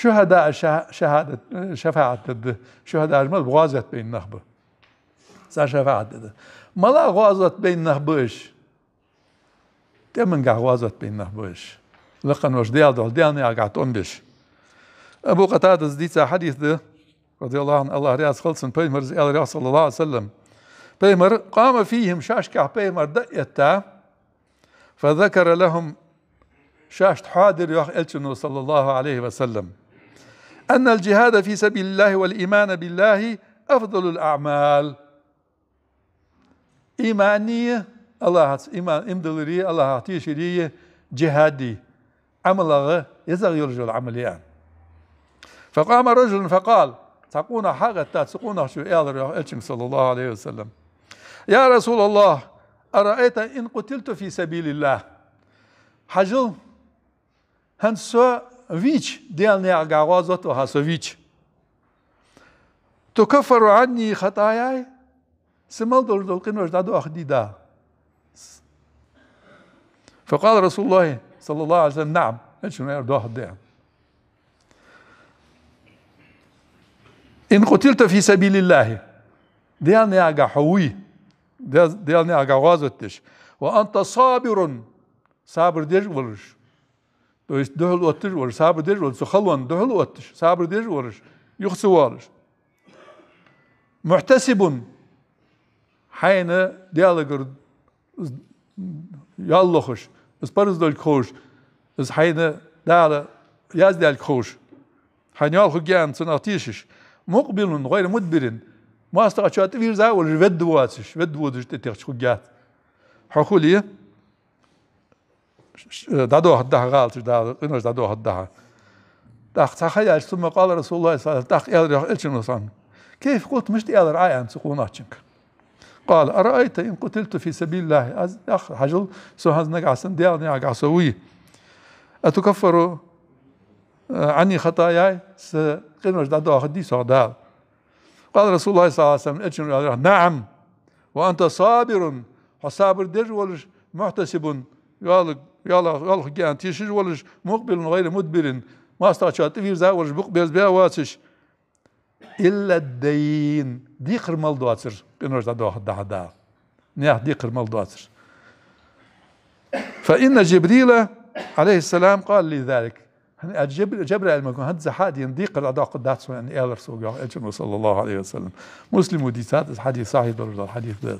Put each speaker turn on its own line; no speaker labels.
شهداء شهادة شفاعة دده شهداء مال غازت بين نخبة سا شفاعة دده ملا غازت بين نخبة إيش تمن قا غازت بين نخبة إيش لقن وش ديال دول ديال نيا قاعد تنبش أبو قتادة زديت حديث ده رضي الله عنه الله رياض خلصن بيمر زي الله صلى الله عليه وسلم بيمر قام فيهم شاشكع بيمر دقيتا فذكر لهم شاشت حاضر إلتشنو صلى الله عليه وسلم أن الجهاد في سبيل الله والإيمان بالله أفضل الأعمال إيمانية الله إيمان إمدلري الله هتيشري جهادي عمله يزغ يرجو العمليان يعني. فقام رجل فقال تقون حاجة تسقونا شو صلى الله عليه وسلم يا رسول الله أرأيت إن قتلت في سبيل الله حجل هنسو تو vich del neagaroazot ohasovich. تكفر عني خطاياي سمال دول دول دولقين وجدادو أخدي دا فقال رسول الله صلى الله عليه وسلم نعم ايش يردو أخدي إن قتلت في سبيل الله ديالني أغا حوي ديالني أغا غازتش وأنت صابر صابر ديش ولش Dois döhl otur olur, sabır der olur. Sohalvan döhl otur, sabır der olur. Yoksa olur. Muhtesibun. Hayne diyalogır. Yallohuş. Isparız döl koş. Is hayne dala yaz del koş. Hanyal hugiyan sanatişiş. Mukbilun gayr mudbirin. Masta açatı virza olur vedduatsış. Vedduatsış tetekç hugiyat. Hakuliye. Hakuliye. إنوش ثم قال رسول الله صلى الله عليه وسلم كيف قلت مش دي ألر قال أرأيت إن قتلت في سبيل الله أز أخر حجل سو هز نقع ديال نقع سوي أتكفر عني خطاياي سقنوش دادوها خدي سعدال قال رسول الله صلى الله عليه وسلم نعم وأنت صابر وصابر درج محتسب يالك يلا يلا كان تيشج ولش مقبل غير مدبر ما استعشات في زا ولش مقبل بها واسش إلا الدين دي مال دواتر كنرج دا واحد دا حدا نياه دي مال دواتر فإن جبريل عليه السلام قال لذلك جبر جبر المكون هاد زحاد ينديق الأداء قدات يعني إيلر الله صلى الله عليه وسلم مسلم وديسات حديث صحيح الحديث ده